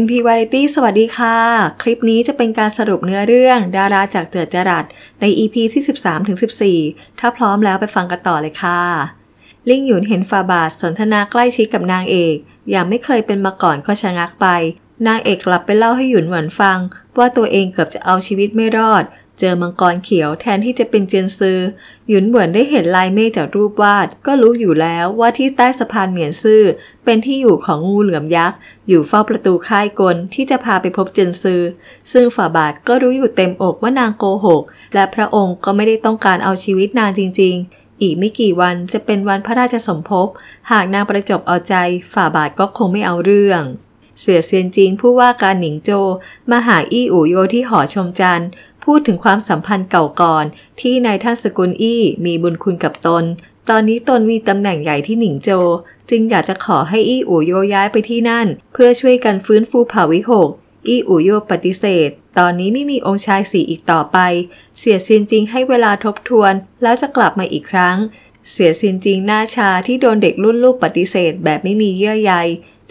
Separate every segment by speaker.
Speaker 1: MP Variety สวัสดีค่ะ คลิปนี้จะเป็นการสรุปเนื้อเรื่อง ดาราจากเจิดจรัสใน EP ที่ 13-14 ถ้าพร้อมแล้วไปฟังกันต่อเลยค่ะ ลิงหยุนเห็นฟาบาสสนทนาใกล้ชิดกับนางเอก อย่างไม่เคยเป็นมาก่อนก็ชะงักไป นางเอกกลับไปเล่าให้หยุนหวนฟัง ว่าตัวเองเกือบจะเอาชีวิตไม่รอดเจอมังกรเขียวแทนที่จะเป็นเจียนซือหยุนเหวินได้เห็นลายเมฆจากรูปวาด ก็รู้อยู่แล้วว่าที่ใต้สะพานเหมียนซือเป็นที่อยู่ของงูเหลือมยักษ์อยู่เฝ้าประตูค่ายกลที่จะพาไปพบเจียนซือซึ่งฝ่าบาทก็รู้อยู่เต็มอกว่านางโกหก และพระองค์ก็ไม่ได้ต้องการเอาชีวิตนางจริง ๆ อีกไม่กี่วันจะเป็นวันพระราชสมภพหากนางประจบเอาใจ ฝ่าบาทก็คงไม่เอาเรื่อง เสือเซียนจิงผู้ว่าการหนิงโจมาหาอี้อู่โยที่หอชมจันทร์พูดถึงความสัมพันธ์เก่าก่อนที่นายท่านสกุลอี้มีบุญคุณกับตน ตอนนี้ตนมีตำแหน่งใหญ่ที่หนิงโจ จึงอยากจะขอให้อี้อู่โยย้ายไปที่นั่น เพื่อช่วยกันฟื้นฟูเผ่าวิหก อี้อู่โยปฏิเสธ ตอนนี้ไม่มีองค์ชายสีอีกต่อไป เสียเซนจริงให้เวลาทบทวนแล้วจะกลับมาอีกครั้ง เสียเซนจริงหน้าชาที่โดนเด็กรุ่นลูกปฏิเสธแบบไม่มีเยื่อใย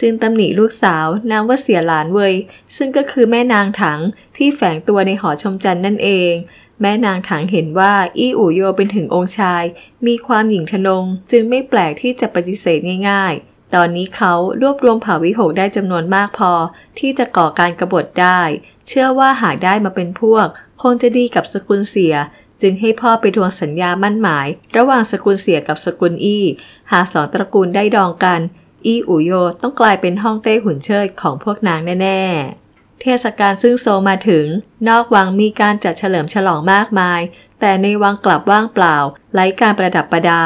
Speaker 1: จึงตำหนิลูกสาว นามว่าเสียหลานเวยซึ่งก็คือแม่นางถังที่แฝงตัวในหอชมจันนั่นเอง แม่นางถังเห็นว่าอี้อู่โยเป็นถึงองค์ชาย มีความหญิงทนง จึงไม่แปลกที่จะปฏิเสธง่ายๆ ตอนนี้เขารวบรวมเผ่าวิหกได้จำนวนมากพอ ที่จะก่อการกรบฏได้ เชื่อว่าหากได้มาเป็นพวก คงจะดีกับสกุลเสียจึงให้พ่อไปทวงสัญญามั่นหมาย ระหว่างสกุลเสียกับสกุลอี้หากสองตระกูลได้ดองกันอีอูโยต้องกลายเป็นห้องเต้หุ่นเชิดของพวกนางแน่ ๆ เทศกาลซึ่งโซมาถึง นอกวังมีการจัดเฉลิมฉลองมากมาย แต่ในวังกลับว่างเปล่าไร้การประดับประดา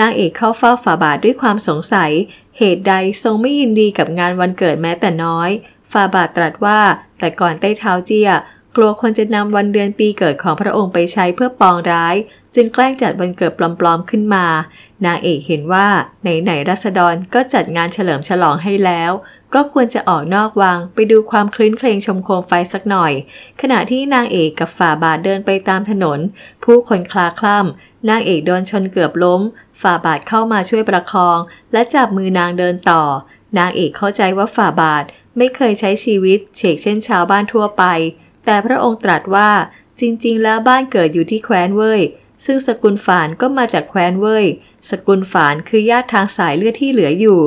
Speaker 1: นางเอกเข้าเฝ้าฝาบาทด้วยความสงสัย เหตุใดทรงไม่ยินดีกับงานวันเกิดแม้แต่น้อยฝาบาทตรัสว่าแต่ก่อนเต้เท้าเจียกลัวคนจะนำวันเดือนปีเกิดของพระองค์ไปใช้เพื่อปองร้าย จึงแกล้งจัดวันเกิดปลอมๆขึ้นมา นางเอกเห็นว่าไหนๆรัษฎรก็จัดงานเฉลิมฉลองให้แล้ว ก็ควรจะออกนอกวัง ไปดูความคลื้นเครงชมโคมไฟสักหน่อย ขณะที่นางเอกกับฝ่าบาทเดินไปตามถนน ผู้คนคลาคล่ำนางเอกโดนชนเกือบล้ม ฝ่าบาทเข้ามาช่วยประคอง และจับมือนางเดินต่อ นางเอกเข้าใจว่าฝ่าบาทไม่เคยใช้ชีวิต เฉกเช่นชาวบ้านทั่วไปแต่พระองค์ตรัสว่าจริงๆ แล้วบ้านเกิดอยู่ที่แคว้นเว่ยซึ่งสกุลฝานก็มาจากแคว้นเว่ยสกุลฝานคือญาติทางสายเลือดที่เหลืออยู่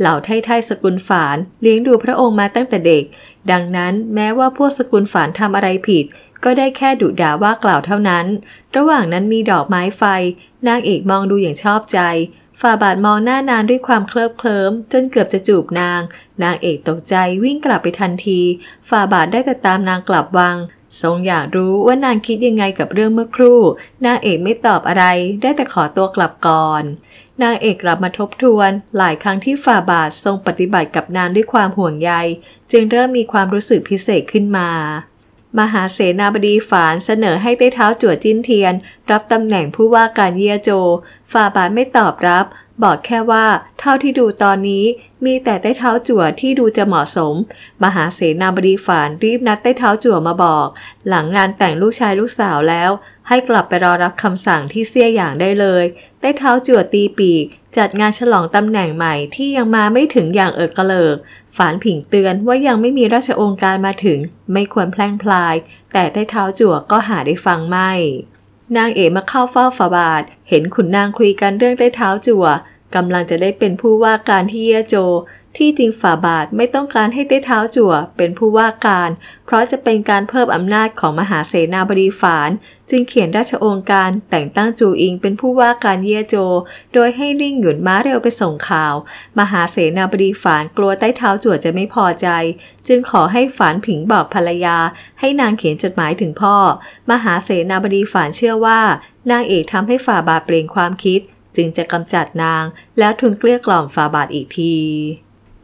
Speaker 1: เหล่าไท่ไท่สกุลฝานเลี้ยงดูพระองค์มาตั้งแต่เด็ก ดังนั้นแม้ว่าพวกสกุลฝานทำอะไรผิด ก็ได้แค่ดุด่าว่ากล่าวเท่านั้น ระหว่างนั้นมีดอกไม้ไฟ นางเอกมองดูอย่างชอบใจฝ่าบาทมองหน้านางด้วยความเคลิบเคลิ้มจนเกือบจะจูบนาง นางเอกตกใจวิ่งกลับไปทันที ฝ่าบาทได้แต่ตามนางกลับวัง ทรงอยากรู้ว่านางคิดยังไงกับเรื่องเมื่อครู่ นางเอกไม่ตอบอะไรได้แต่ขอตัวกลับก่อน นางเอกกลับมาทบทวนหลายครั้งที่ฝ่าบาททรงปฏิบัติกับนางด้วยความห่วงใยจึงเริ่มมีความรู้สึกพิเศษขึ้นมามหาเสนาบดีฝานเสนอให้เต้เท้าจั่วจิ้นเทียนรับตำแหน่งผู้ว่าการเยียโจ ฝ่าบาทไม่ตอบรับบอกแค่ว่า เท่าที่ดูตอนนี้มีแต่ใต้เท้าจั่วที่ดูจะเหมาะสม มหาเสนาบดีฝานรีบนัด ใต้เท้าจั่วมาบอก หลังงานแต่งลูกชายลูกสาวแล้ว ให้กลับไปรอรับคำสั่งที่เสี้ยอย่างได้เลยใต้เท้าจั่วตีปีก จัดงานฉลองตำแหน่งใหม่ที่ยังมาไม่ถึงอย่างเอิกกระเลิก ฝานผิงเตือนว่ายังไม่มีราชองค์การมาถึง ไม่ควรแพร่งพลาย แต่ใต้เท้าจั่วก็หาได้ฟังไม่นางเอ๋มาเข้าเฝ้าฝาบาท เห็นขุนนางคุยกันเรื่องใต้เท้าจั่วกำลังจะได้เป็นผู้ว่าการที่เยโจที่จริงฝ่าบาทไม่ต้องการให้เต้เท้าจั่วเป็นผู้ว่าการ เพราะจะเป็นการเพิ่มอำนาจของมหาเสนาบดีฝาน จึงเขียนราชองค์การแต่งตั้งจูอิงเป็นผู้ว่าการเย่โจ โดยให้ลิ่งหยุนม้าเร็วไปส่งข่าว มหาเสนาบดีฝานกลัวใต้เท้าจั่วจะไม่พอใจ จึงขอให้ฝานผิงบอกภรรยาให้นางเขียนจดหมายถึงพ่อ มหาเสนาบดีฝานเชื่อว่า นางเอกทำให้ฝ่าบาทเปล่งความคิด จึงจะกำจัดนาง แล้วทุนเกลี้ยกล่อมฝ่าบาทอีกที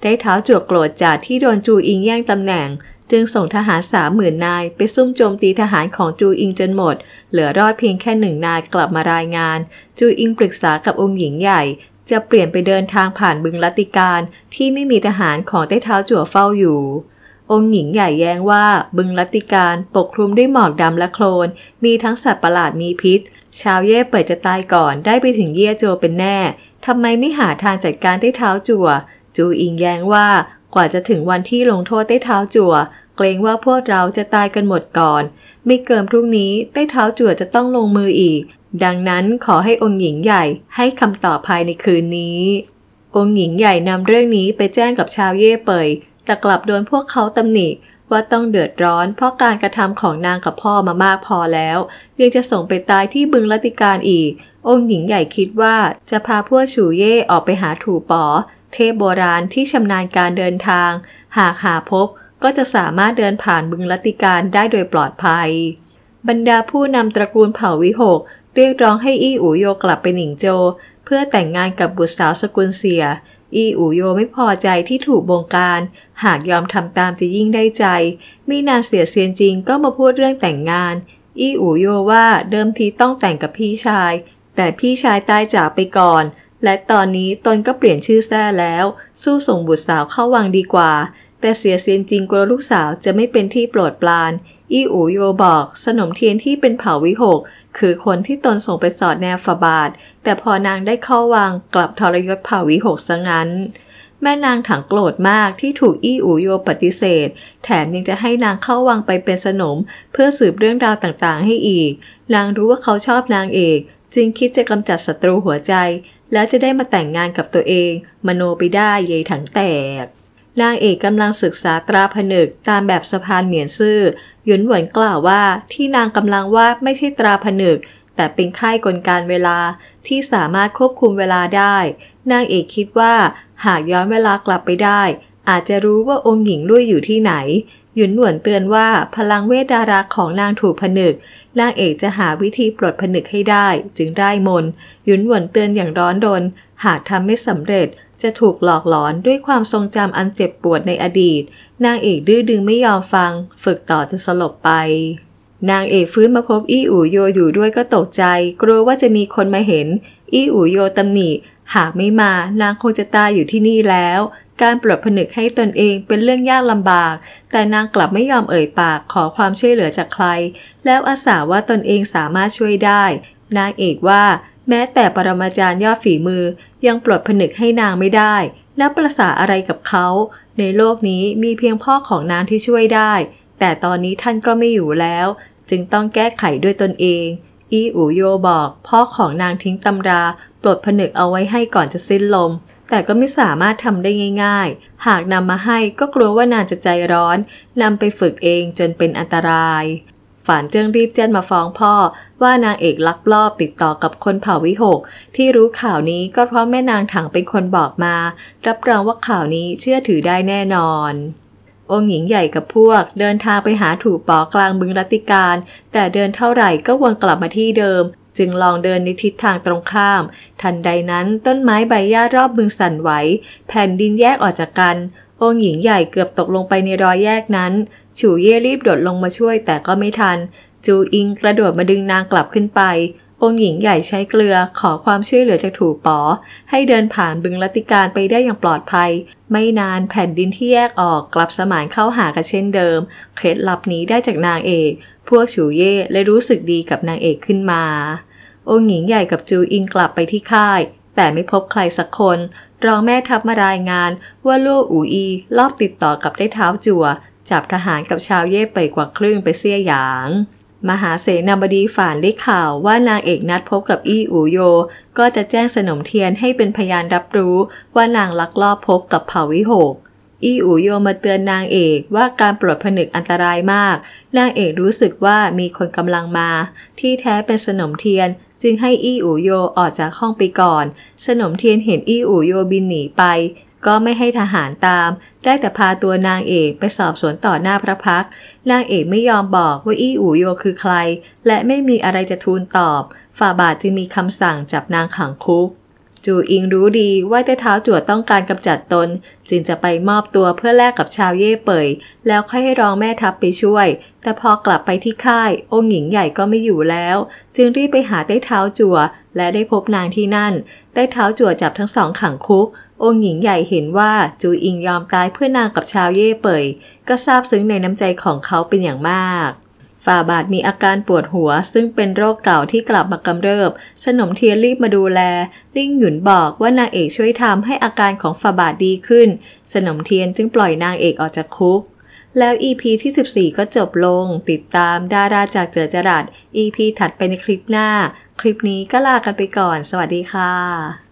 Speaker 1: ได้เท้าจวกโกรธจัดที่โดนจูอิงแย่งตำแหน่ง จึงส่งทหารสามหมื่นนาย ไปซุ่มโจมตีทหารของจูอิงจนหมดเหลือรอดเพียงแค่หนึ่งนายกลับมารายงาน จูอิงปรึกษากับองค์หญิงใหญ่จะเปลี่ยนไปเดินทางผ่านบึงลัติการที่ไม่มีทหารของได้เท้าจั่วเฝ้าอยู่ องค์หญิงใหญ่แย้งว่าบึงลัติการปกคลุมด้วยหมอกดำและโคลนมีทั้งสัตว์ประหลาดมีพิษ ชาวเย่เปิดจะตายก่อนได้ไปถึงเย่โจเป็นแน่ทำไมไม่หาทางจัดการได้เท้าจัว่วจูอิงแย้งว่ากว่าจะถึงวันที่ลงโทษเต้เท้าจั่ว เกรงว่าพวกเราจะตายกันหมดก่อน ไม่เกินพรุ่งนี้ เต้เท้าจั่วจะต้องลงมืออีก ดังนั้นขอให้องค์หญิงใหญ่ให้คำตอบภายในคืนนี้ องค์หญิงใหญ่นำเรื่องนี้ไปแจ้งกับชาวเย่เปยแต่กลับโดนพวกเขาตำหนิ ว่าต้องเดือดร้อนเพราะการกระทำของนางกับพ่อมามากพอแล้วยังจะส่งไปตายที่บึงลติการอีก องค์หญิงใหญ่คิดว่าจะพาพวกฉูเย่ออกไปหาถูป๋อเทพโบราณที่ชำนาญการเดินทาง หากหาพบก็จะสามารถเดินผ่านบึงลัติการได้โดยปลอดภัย บรรดาผู้นำตระกูลเผ่าวิหก เรียกร้องให้อี้อูโยกลับไปหนิงโจเพื่อแต่งงานกับบุตรสาวสกุลเสีย อีอูโยไม่พอใจที่ถูกบงการหากยอมทำตามจะยิ่งได้ใจ มีนานเสียเซียนจริงก็มาพูดเรื่องแต่งงาน อีอูโยว่าเดิมทีต้องแต่งกับพี่ชาย แต่พี่ชายตายจากไปก่อนและตอนนี้ตนก็เปลี่ยนชื่อแท้แล้ว สู้ส่งบุตรสาวเข้าวังดีกว่า แต่เสียเซียนจริงกลัวลูกสาวจะไม่เป็นที่โปรดปราน อี้อูโยบอกสนมเทียนที่เป็นเผาวิหก คือคนที่ตนส่งไปสอดแนวฝาบาท แต่พอนางได้เข้าวังกลับทรยศเผาวิหกซะงั้น แม่นางถังโกรธมากที่ถูกอี้อูโยปฏิเสธ แถมยังจะให้นางเข้าวังไปเป็นสนม เพื่อสืบเรื่องราวต่างๆ ให้อีก นางรู้ว่าเขาชอบนางเอกจึงคิดจะกำจัดศัตรูหัวใจแล้วจะได้มาแต่งงานกับตัวเอง มโนไปได้เยยถังแตกนางเอกกำลังศึกษาตราผนึกตามแบบสะพานเหมียนซื่อหยุนหวนกล่าวว่าที่นางกำลังวาดไม่ใช่ตราผนึก แต่เป็นค่ายกลการเวลา ที่สามารถควบคุมเวลาได้ นางเอกคิดว่าหากย้อนเวลากลับไปได้ อาจจะรู้ว่าองค์หญิงด้วยอยู่ที่ไหนหยุนหนวนเตือนว่าพลังเวทดาราของนางถูกผนึก นางเอกจะหาวิธีปลดผนึกให้ได้ จึงได้มนหยุนหนวนเตือนอย่างร้อนดนหากทำไม่สำเร็จ จะถูกหลอกหลอนด้วยความทรงจำอันเจ็บปวดในอดีต นางเอกดื้อดึงไม่ยอมฟัง ฝึกต่อจะสลบไป นางเอกฟื้นมาพบอี้อู่โยอยู่ด้วยก็ตกใจกลัวว่าจะมีคนมาเห็น อี้อู่โยตำหนิหากไม่มานางคงจะตายอยู่ที่นี่แล้วการปลดผนึกให้ตนเองเป็นเรื่องยากลำบาก แต่นางกลับไม่ยอมเอ่ยปากขอความช่วยเหลือจากใคร แล้วอาสาว่าตนเองสามารถช่วยได้ นางเอกว่าแม้แต่ปรมาจารย์ยอดฝีมือยังปลดผนึกให้นางไม่ได้ นับประสาอะไรกับเขา ในโลกนี้มีเพียงพ่อของนางที่ช่วยได้ แต่ตอนนี้ท่านก็ไม่อยู่แล้ว จึงต้องแก้ไขด้วยตนเอง อีอูโยบอกพ่อของนางทิ้งตำราปลดผนึกเอาไว้ให้ก่อนจะสิ้นลมแต่ก็ไม่สามารถทำได้ง่าย ๆ หากนำมาให้ก็กลัวว่านางจะใจร้อนนำไปฝึกเองจนเป็นอันตราย ฝานเจิ้งรีบแจ้งมาฟ้องพ่อว่านางเอกลักลอบติดต่อกับคนเผ่าวิหก ที่รู้ข่าวนี้ก็เพราะแม่นางถังเป็นคนบอกมา รับรองว่าข่าวนี้เชื่อถือได้แน่นอน องหญิงใหญ่กับพวก เดินทางไปหาถูปอกลางบึงรัติการ แต่เดินเท่าไหร่ก็วนกลับมาที่เดิมจึงลองเดินในทิศทางตรงข้าม ทันใดนั้นต้นไม้ใบหญ้ารอบบึงสั่นไหว แผ่นดินแยกออกจากกัน องค์หญิงใหญ่เกือบตกลงไปในรอยแยกนั้น ฉูเย่รีบโดดลงมาช่วยแต่ก็ไม่ทัน จูอิงกระโดดมาดึงนางกลับขึ้นไป องหญิงใหญ่ใช้เกลือขอความช่วยเหลือจากถูป๋อ ให้เดินผ่านบึงลติการไปได้อย่างปลอดภัย ไม่นานแผ่นดินที่แยกออกกลับสมานเข้าหากันเช่นเดิม เคล็ดลับนี้ได้จากนางเอกพวกฉูเย่เลยรู้สึกดีกับนางเอกขึ้นมาองหญิงใหญ่กับจูอิงกลับไปที่ค่าย แต่ไม่พบใครสักคน รองแม่ทัพมารายงานว่าลู่อูอี ลอบติดต่อกับได้เท้าจัว่วจับทหารกับชาวเย่ไปกว่าครึ่งไปเสียหยาง มหาเสนาบดีฝ่านได้ข่าวว่านางเอกนัดพบกับอี้อูโย ก็จะแจ้งสนมเทียนให้เป็นพยานรับรู้ว่านางลักลอบพบกับเผ่าวิหกอีอูโยมาเตือนนางเอกว่าการปลดผนึกอันตรายมาก นางเอกรู้สึกว่ามีคนกำลังมา ที่แท้เป็นสนมเทียนจึงให้อีอูโยออกจากห้องไปก่อน สนมเทียนเห็นอีอูโยบินหนีไป ก็ไม่ให้ทหารตาม ได้แต่พาตัวนางเอกไปสอบสวนต่อหน้าพระพัก นางเอกไม่ยอมบอกว่าอีอูโยคือใคร และไม่มีอะไรจะทูลตอบ ฝ่าบาทจึงมีคำสั่งจับนางขังคุกจูอิงรู้ดีว่าเต้เท้าจั่วต้องการกำจัดตน จึงจะไปมอบตัวเพื่อแลกกับชาวเย่เปยแล้วค่อยให้รองแม่ทัพไปช่วย แต่พอกลับไปที่ค่ายองหญิงใหญ่ก็ไม่อยู่แล้ว จึงรีบไปหาเต้เท้าจั่ว และได้พบนางที่นั่นเต้เท้าจั่วจับทั้งสองขังคุกองหญิงใหญ่เห็นว่าจูอิงยอมตายเพื่อนางกับชาวเย่เปยก็ซาบซึ้งในน้ำใจของเขาเป็นอย่างมากฝ่าบาทมีอาการปวดหัว ซึ่งเป็นโรคเก่าที่กลับมากำเริบ สนมเทียนรีบมาดูแล ลิ่งหยุนบอกว่านางเอกช่วยทำให้อาการของฝ่าบาทดีขึ้น สนมเทียนจึงปล่อยนางเอกออกจากคุก แล้ว EP ที่ 14 ก็จบลง ติดตามดาราจากเจอจรัี EP ถัดไปในคลิปหน้า คลิปนี้ก็ลากันไปก่อน สวัสดีค่ะ